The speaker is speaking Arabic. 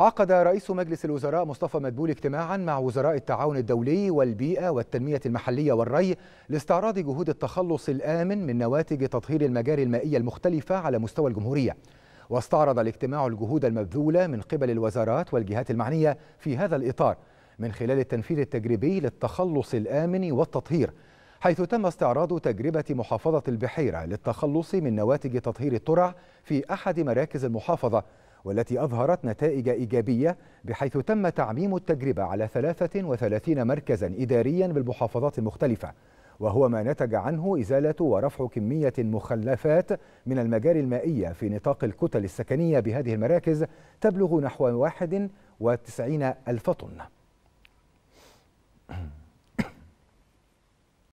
عقد رئيس مجلس الوزراء مصطفى مدبول اجتماعا مع وزراء التعاون الدولي والبيئة والتنمية المحلية والري لاستعراض جهود التخلص الآمن من نواتج تطهير المجاري المائية المختلفة على مستوى الجمهورية واستعرض الاجتماع الجهود المبذولة من قبل الوزارات والجهات المعنية في هذا الإطار من خلال التنفيذ التجريبي للتخلص الآمن والتطهير حيث تم استعراض تجربة محافظة البحيرة للتخلص من نواتج تطهير الترع في أحد مراكز المحافظة والتي أظهرت نتائج إيجابية بحيث تم تعميم التجربة على 33 مركزا إداريا بالمحافظات المختلفة وهو ما نتج عنه إزالة ورفع كمية مخلفات من المجاري المائية في نطاق الكتل السكنية بهذه المراكز تبلغ نحو 91 ألف طن